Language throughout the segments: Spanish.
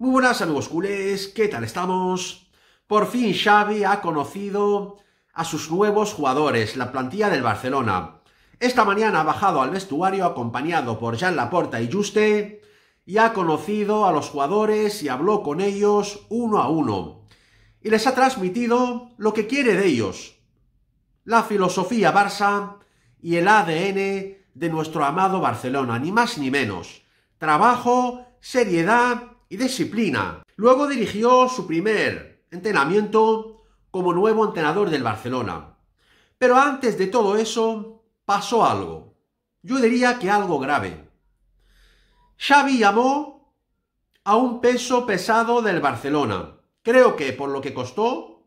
Muy buenas amigos culés, ¿qué tal estamos? Por fin Xavi ha conocido a sus nuevos jugadores, la plantilla del Barcelona. Esta mañana ha bajado al vestuario acompañado por Jean Laporta y Juste y ha conocido a los jugadores y habló con ellos uno a uno. Y les ha transmitido lo que quiere de ellos. La filosofía Barça y el ADN de nuestro amado Barcelona, ni más ni menos. Trabajo, seriedad y disciplina. Luego dirigió su primer entrenamiento como nuevo entrenador del Barcelona. Pero antes de todo eso, pasó algo. Yo diría que algo grave. Xavi llamó a un peso pesado del Barcelona. Creo que por lo que costó,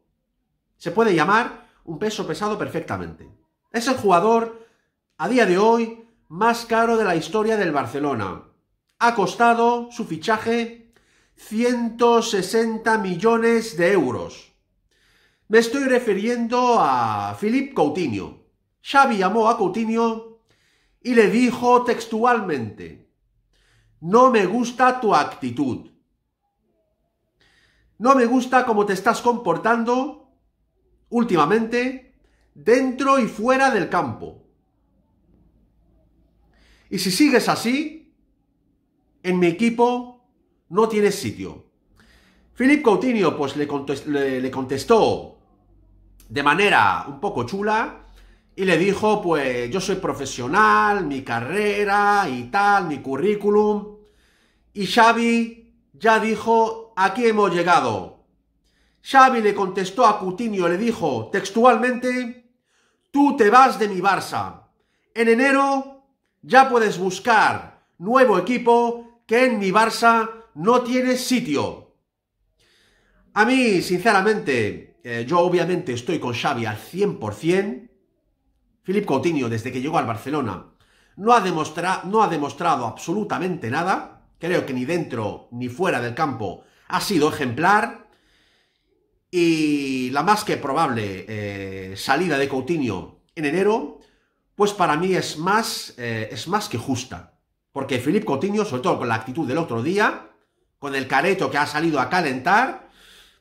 se puede llamar un peso pesado perfectamente. Es el jugador, a día de hoy, más caro de la historia del Barcelona. Ha costado su fichaje 160 millones de euros. Me estoy refiriendo a Philippe Coutinho. Xavi llamó a Coutinho y le dijo textualmente, no me gusta tu actitud. No me gusta cómo te estás comportando últimamente dentro y fuera del campo. Y si sigues así, en mi equipo no tiene sitio. Philip Coutinho pues le le, le contestó de manera un poco chula y le dijo pues yo soy profesional, mi carrera y tal, mi currículum. Y Xavi ya dijo aquí hemos llegado. Xavi le contestó a Coutinho, le dijo textualmente tú te vas de mi Barça. En enero ya puedes buscar nuevo equipo que en mi Barça no tiene sitio. A mí, sinceramente, eh, yo obviamente estoy con Xavi al 100%. Filip Coutinho, desde que llegó al Barcelona, no ha, no ha demostrado absolutamente nada. Creo que ni dentro ni fuera del campo ha sido ejemplar. Y la más que probable eh, salida de Coutinho en enero, pues para mí es más, eh, es más que justa. Porque Filip Coutinho, sobre todo con la actitud del otro día, con el careto que ha salido a calentar,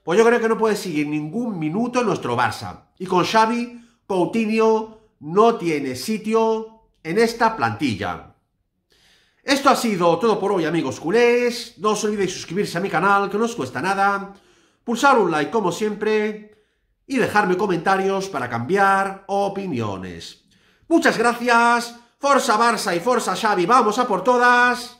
pues yo creo que no puede seguir ningún minuto nuestro Barça. Y con Xavi, Coutinho no tiene sitio en esta plantilla. Esto ha sido todo por hoy, amigos culés. No os olvidéis suscribirse a mi canal, que no os cuesta nada. Pulsar un like, como siempre. Y dejarme comentarios para cambiar opiniones. Muchas gracias. Forza Barça y Forza Xavi. Vamos a por todas